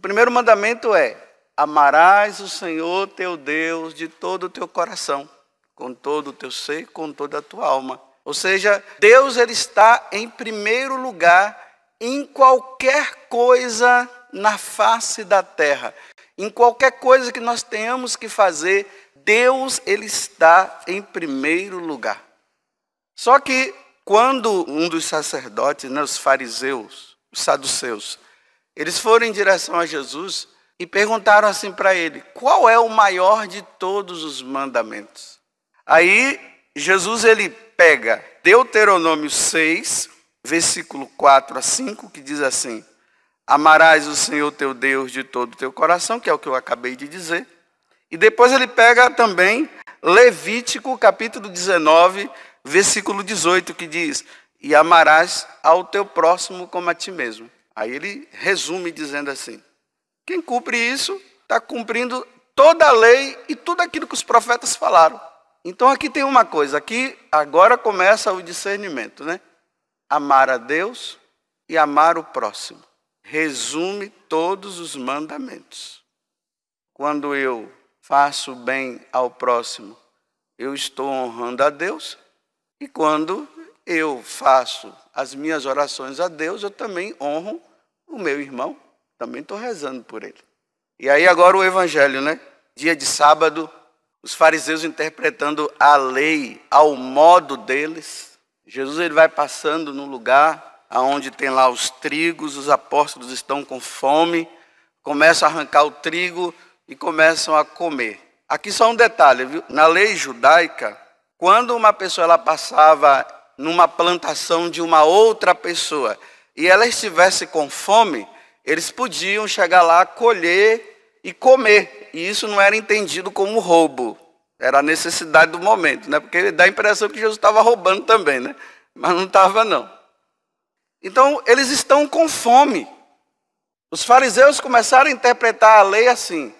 primeiro mandamento é: amarás o Senhor teu Deus de todo o teu coração, com todo o teu ser, com toda a tua alma. Ou seja, Deus ele está em primeiro lugar em qualquer coisa na face da terra. Em qualquer coisa que nós tenhamos que fazer, Deus ele está em primeiro lugar. Só que quando um dos sacerdotes, né, os fariseus, os saduceus, eles foram em direção a Jesus e perguntaram assim para ele: qual é o maior de todos os mandamentos? Aí Jesus ele pega Deuteronômio 6, versículo 4 a 5, que diz assim: Amarás o Senhor teu Deus de todo o teu coração, que é o que eu acabei de dizer. E depois ele pega também Levítico, capítulo 19, versículo 18, que diz: E amarás ao teu próximo como a ti mesmo. Aí ele resume dizendo assim: quem cumpre isso está cumprindo toda a lei e tudo aquilo que os profetas falaram. Então aqui tem uma coisa, aqui agora começa o discernimento, né? Amar a Deus e amar o próximo. Resume todos os mandamentos. Quando eu faço bem ao próximo, eu estou honrando a Deus. E quando eu faço as minhas orações a Deus, eu também honro o meu irmão, também estou rezando por ele. E aí agora o evangelho, né? Dia de sábado, os fariseus interpretando a lei ao modo deles. Jesus ele vai passando no lugar aonde tem lá os trigos, os apóstolos estão com fome, começam a arrancar o trigo e começam a comer. Aqui só um detalhe, viu? Na lei judaica, quando uma pessoa ela passava numa plantação de uma outra pessoa e ela estivesse com fome, eles podiam chegar lá, colher e comer. E isso não era entendido como roubo. Era a necessidade do momento, né? Porque dá a impressão que Jesus estava roubando também, né? Mas não estava, não. Então, eles estão com fome. Os fariseus começaram a interpretar a lei assim: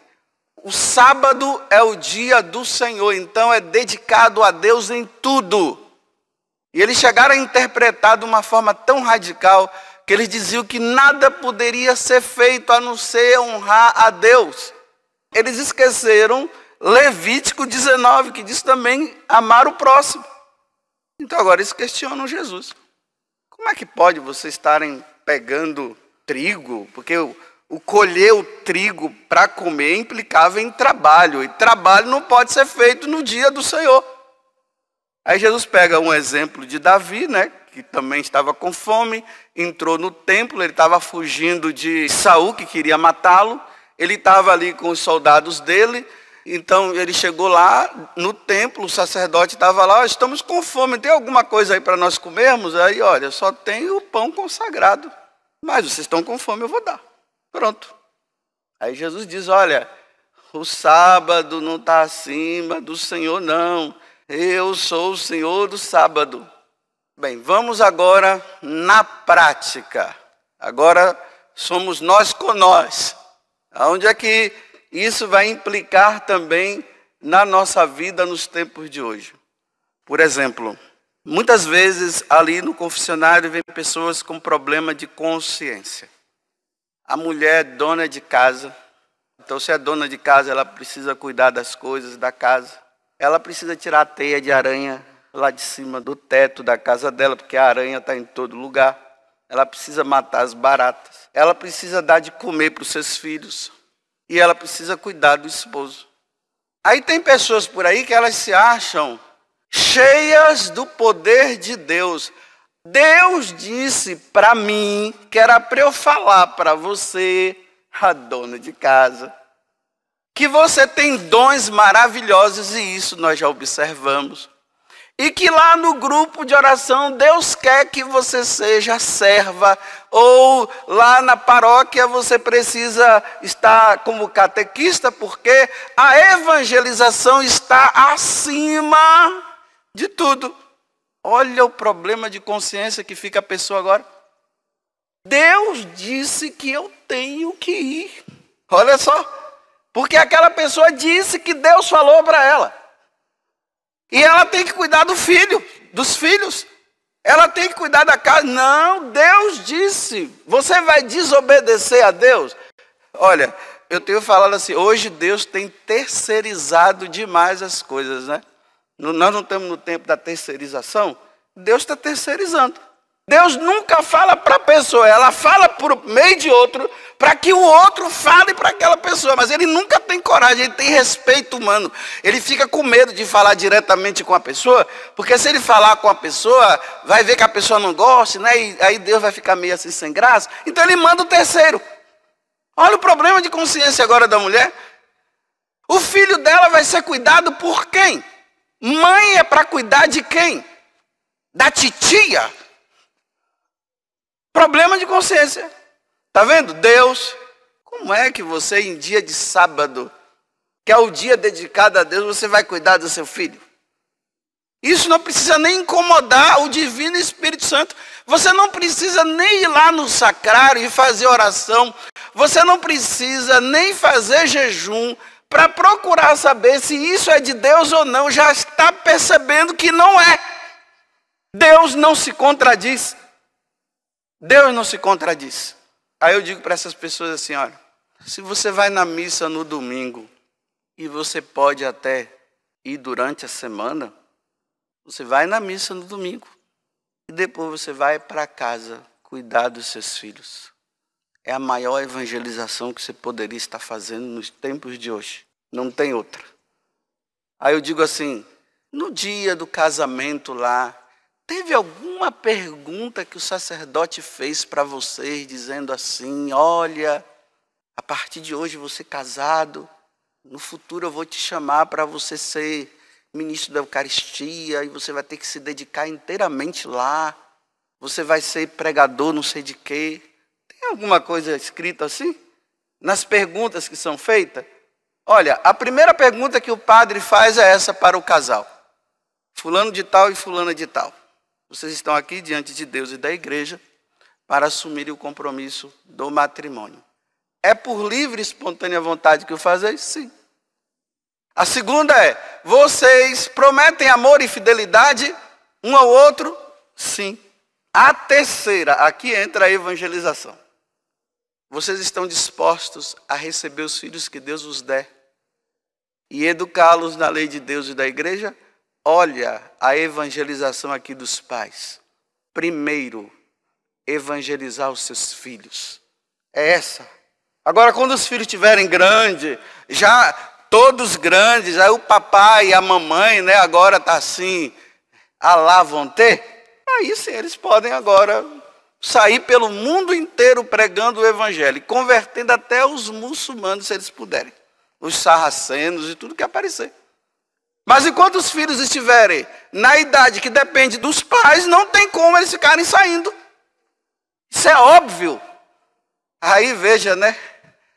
o sábado é o dia do Senhor, então é dedicado a Deus em tudo. E eles chegaram a interpretar de uma forma tão radical que eles diziam que nada poderia ser feito a não ser honrar a Deus. Eles esqueceram Levítico 19, que diz também amar o próximo. Então agora eles questionam Jesus. Como é que pode vocês estarem pegando trigo? Porque o, o colher o trigo para comer implicava em trabalho, e trabalho não pode ser feito no dia do Senhor. Aí Jesus pega um exemplo de Davi, né, que também estava com fome, entrou no templo, ele estava fugindo de Saul, que queria matá-lo. Ele estava ali com os soldados dele, então ele chegou lá no templo, o sacerdote estava lá, oh, estamos com fome, tem alguma coisa aí para nós comermos? Aí, olha, só tem o pão consagrado. Mas vocês estão com fome, eu vou dar. Pronto. Aí Jesus diz: Olha, o sábado não está acima do Senhor, não. Eu sou o Senhor do sábado. Bem, vamos agora na prática. Agora somos nós com nós. Onde é que isso vai implicar também na nossa vida nos tempos de hoje? Por exemplo, muitas vezes ali no confessionário vem pessoas com problema de consciência. A mulher é dona de casa. Então, se é dona de casa, ela precisa cuidar das coisas da casa. Ela precisa tirar a teia de aranha lá de cima do teto da casa dela, porque a aranha está em todo lugar. Ela precisa matar as baratas. Ela precisa dar de comer para os seus filhos. E ela precisa cuidar do esposo. Aí tem pessoas por aí que elas se acham cheias do poder de Deus. Deus disse para mim que era para eu falar para você, a dona de casa, que você tem dons maravilhosos e isso nós já observamos. E que lá no grupo de oração, Deus quer que você seja serva. Ou lá na paróquia, você precisa estar como catequista, porque a evangelização está acima de tudo. Olha o problema de consciência que fica a pessoa agora. Deus disse que eu tenho que ir. Olha só. Porque aquela pessoa disse que Deus falou para ela. E ela tem que cuidar do filho, dos filhos. Ela tem que cuidar da casa. Não, Deus disse. Você vai desobedecer a Deus? Olha, eu tenho falado assim, hoje Deus tem terceirizado demais as coisas, né? Nós não estamos no tempo da terceirização. Deus está terceirizando. Deus nunca fala para a pessoa, ela fala por meio de outro, para que o outro fale para aquela pessoa, mas ele nunca tem coragem, ele tem respeito humano. Ele fica com medo de falar diretamente com a pessoa, porque se ele falar com a pessoa, vai ver que a pessoa não gosta, né? E aí Deus vai ficar meio assim sem graça. Então ele manda o terceiro. Olha o problema de consciência agora da mulher. O filho dela vai ser cuidado por quem? Mãe é para cuidar de quem? Da titia. Problema de consciência. Está vendo? Deus, como é que você, em dia de sábado, que é o dia dedicado a Deus, você vai cuidar do seu filho? Isso não precisa nem incomodar o Divino Espírito Santo. Você não precisa nem ir lá no sacrário e fazer oração. Você não precisa nem fazer jejum para procurar saber se isso é de Deus ou não. Já está percebendo que não é. Deus não se contradiz. Deus não se contradiz. Aí eu digo para essas pessoas assim: olha, se você vai na missa no domingo e você pode até ir durante a semana, você vai na missa no domingo e depois você vai para casa cuidar dos seus filhos. É a maior evangelização que você poderia estar fazendo nos tempos de hoje. Não tem outra. Aí eu digo assim: no dia do casamento lá, Teve alguma pergunta que o sacerdote fez para vocês, dizendo assim: olha, a partir de hoje você casado, no futuro eu vou te chamar para você ser ministro da Eucaristia e você vai ter que se dedicar inteiramente lá. Você vai ser pregador, não sei de quê. Tem alguma coisa escrita assim? Nas perguntas que são feitas? Olha, a primeira pergunta que o padre faz é essa para o casal: Fulano de Tal e Fulana de Tal. Vocês estão aqui diante de Deus e da igreja para assumirem o compromisso do matrimônio. É por livre e espontânea vontade que o fazeis? Sim. A segunda é: vocês prometem amor e fidelidade um ao outro? Sim. A terceira, aqui entra a evangelização. Vocês estão dispostos a receber os filhos que Deus os der e educá-los na lei de Deus e da igreja? Olha a evangelização aqui dos pais. Primeiro, evangelizar os seus filhos. É essa. Agora, quando os filhos estiverem grandes, já todos grandes, aí o papai e a mamãe, né, agora tá assim, a ah, lá vão ter, aí sim eles podem agora sair pelo mundo inteiro pregando o evangelho, convertendo até os muçulmanos, se eles puderem, os sarracenos e tudo que aparecer. Mas enquanto os filhos estiverem na idade que depende dos pais, não tem como eles ficarem saindo. Isso é óbvio. Aí veja, né?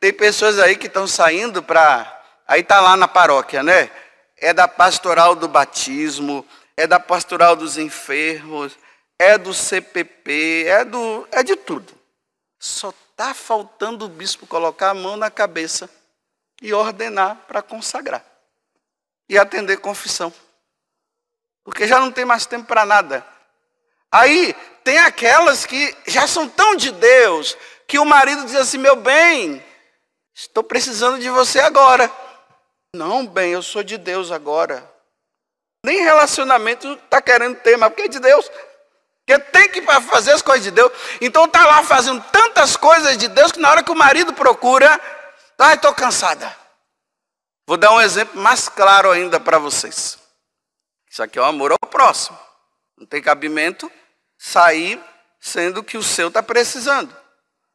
Tem pessoas aí que estão saindo para. Aí tá lá na paróquia, né? É da pastoral do batismo, é da pastoral dos enfermos, é do CPP, é do é de tudo. Só tá faltando o bispo colocar a mão na cabeça e ordenar para consagrar e atender confissão. Porque já não tem mais tempo para nada. Aí tem aquelas que já são tão de Deus que o marido diz assim: meu bem, estou precisando de você agora. Não, bem, eu sou de Deus agora. Nem relacionamento está querendo ter, mas porque é de Deus. Porque tem que fazer as coisas de Deus. Então está lá fazendo tantas coisas de Deus que na hora que o marido procura, ai, estou cansada. Vou dar um exemplo mais claro ainda para vocês. Isso aqui é o amor ao próximo. Não tem cabimento sair sendo que o seu está precisando.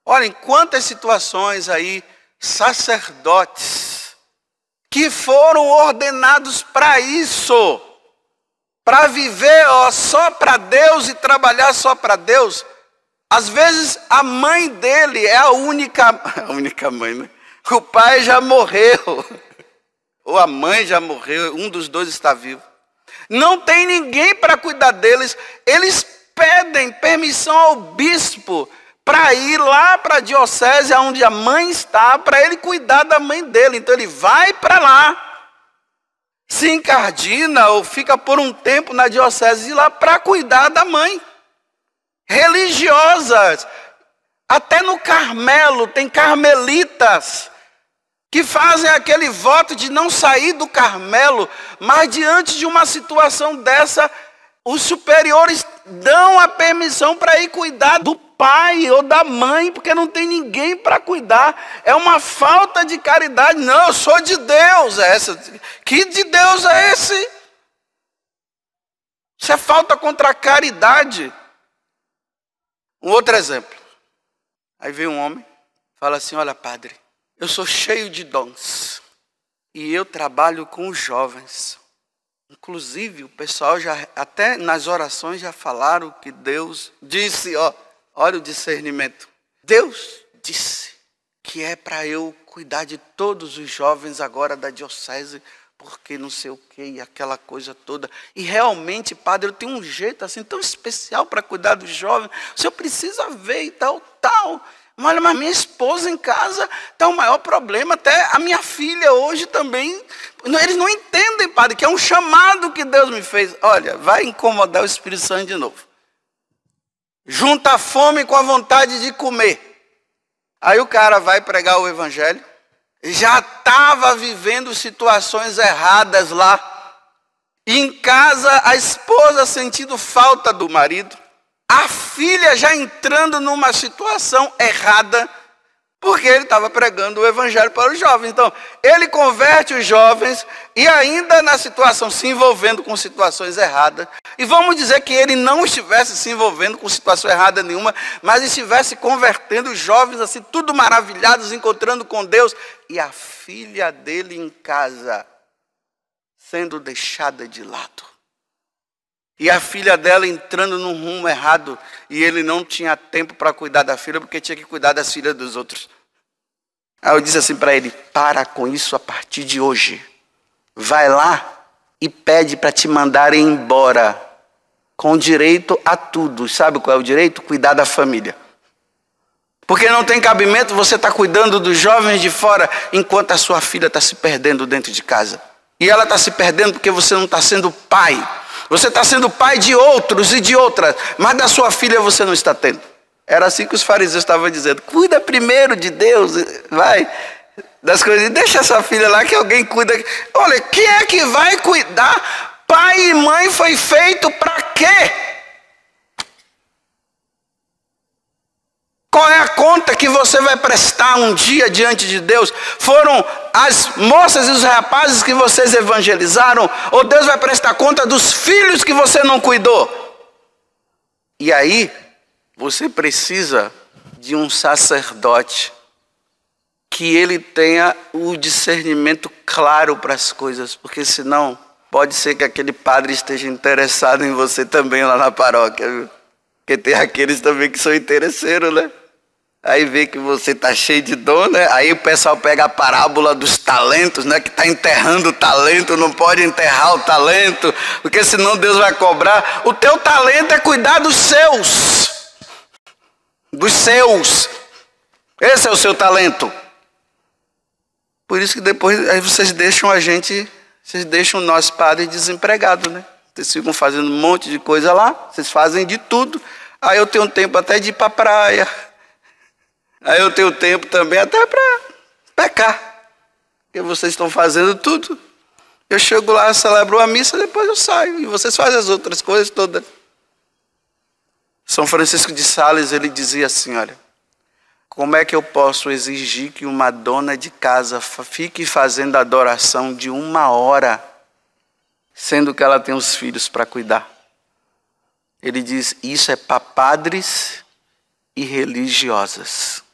Olha, em quantas situações aí, sacerdotes que foram ordenados para isso, para viver ó, só para Deus e trabalhar só para Deus. Às vezes a mãe dele é a única, a única mãe, né? O pai já morreu ou a mãe já morreu, um dos dois está vivo. Não tem ninguém para cuidar deles. Eles pedem permissão ao bispo para ir lá para a diocese onde a mãe está, para ele cuidar da mãe dele. Então ele vai para lá, se encardina ou fica por um tempo na diocese lá para cuidar da mãe. Religiosas, até no Carmelo tem carmelitas que fazem aquele voto de não sair do Carmelo, mas diante de uma situação dessa, os superiores dão a permissão para ir cuidar do pai ou da mãe, porque não tem ninguém para cuidar. É uma falta de caridade. Não, eu sou de Deus é essa. Que de Deus é esse? Isso é falta contra a caridade. Um outro exemplo. Aí vem um homem, fala assim: "Olha, padre, eu sou cheio de dons e eu trabalho com os jovens. Inclusive, o pessoal já, até nas orações, já falaram que Deus disse: ó, olha o discernimento. Deus disse que é para eu cuidar de todos os jovens agora da diocese, porque não sei o que, e aquela coisa toda. E realmente, padre, eu tenho um jeito assim tão especial para cuidar dos jovens. O senhor precisa ver e tal, tal. Olha, mas minha esposa em casa está o maior problema, até a minha filha hoje também. Eles não entendem, padre, que é um chamado que Deus me fez. Olha, vai incomodar o Espírito Santo de novo. Junta a fome com a vontade de comer. Aí o cara vai pregar o evangelho, já estava vivendo situações erradas lá. E em casa, a esposa sentindo falta do marido a filha já entrando numa situação errada, porque ele estava pregando o evangelho para os jovens. Então, ele converte os jovens e ainda na situação se envolvendo com situações erradas. E vamos dizer que ele não estivesse se envolvendo com situação errada nenhuma, mas estivesse convertendo os jovens assim, tudo maravilhados, encontrando com Deus e a filha dele em casa sendo deixada de lado. E a filha dela entrando num rumo errado. E ele não tinha tempo para cuidar da filha, porque tinha que cuidar das filhas dos outros. Aí eu disse assim para ele: para com isso a partir de hoje. Vai lá e pede para te mandarem embora. Com direito a tudo. Sabe qual é o direito? Cuidar da família. Porque não tem cabimento você estar tá cuidando dos jovens de fora enquanto a sua filha está se perdendo dentro de casa. E ela está se perdendo porque você não está sendo pai você está sendo pai de outros e de outras, mas da sua filha você não está tendo. Era assim que os fariseus estavam dizendo: cuida primeiro de Deus, vai das coisas, e deixa sua filha lá que alguém cuida. Olha, quem é que vai cuidar? Pai e mãe foi feito para quê? Qual é a conta que você vai prestar um dia diante de Deus? Foram as moças e os rapazes que vocês evangelizaram? Ou Deus vai prestar conta dos filhos que você não cuidou? E aí, você precisa de um sacerdote que ele tenha o discernimento claro para as coisas, porque senão pode ser que aquele padre esteja interessado em você também lá na paróquia, viu? Porque tem aqueles também que são interesseiros, né? Aí vê que você tá cheio de dor, né? Aí o pessoal pega a parábola dos talentos, né? Que tá enterrando o talento, não pode enterrar o talento, porque senão Deus vai cobrar. O teu talento é cuidar dos seus. Dos seus. Esse é o seu talento. Por isso que depois aí vocês deixam a gente, vocês deixam nós padres desempregados, né? Vocês ficam fazendo um monte de coisa lá, vocês fazem de tudo. Aí eu tenho tempo até de ir para praia Aí eu tenho tempo também até para pecar. Porque vocês estão fazendo tudo. Eu chego lá, celebro a missa, depois eu saio. E vocês fazem as outras coisas todas. São Francisco de Sales, ele dizia assim, olha, como é que eu posso exigir que uma dona de casa fique fazendo adoração de uma hora, sendo que ela tem os filhos para cuidar? Ele diz, isso é para padres e religiosas.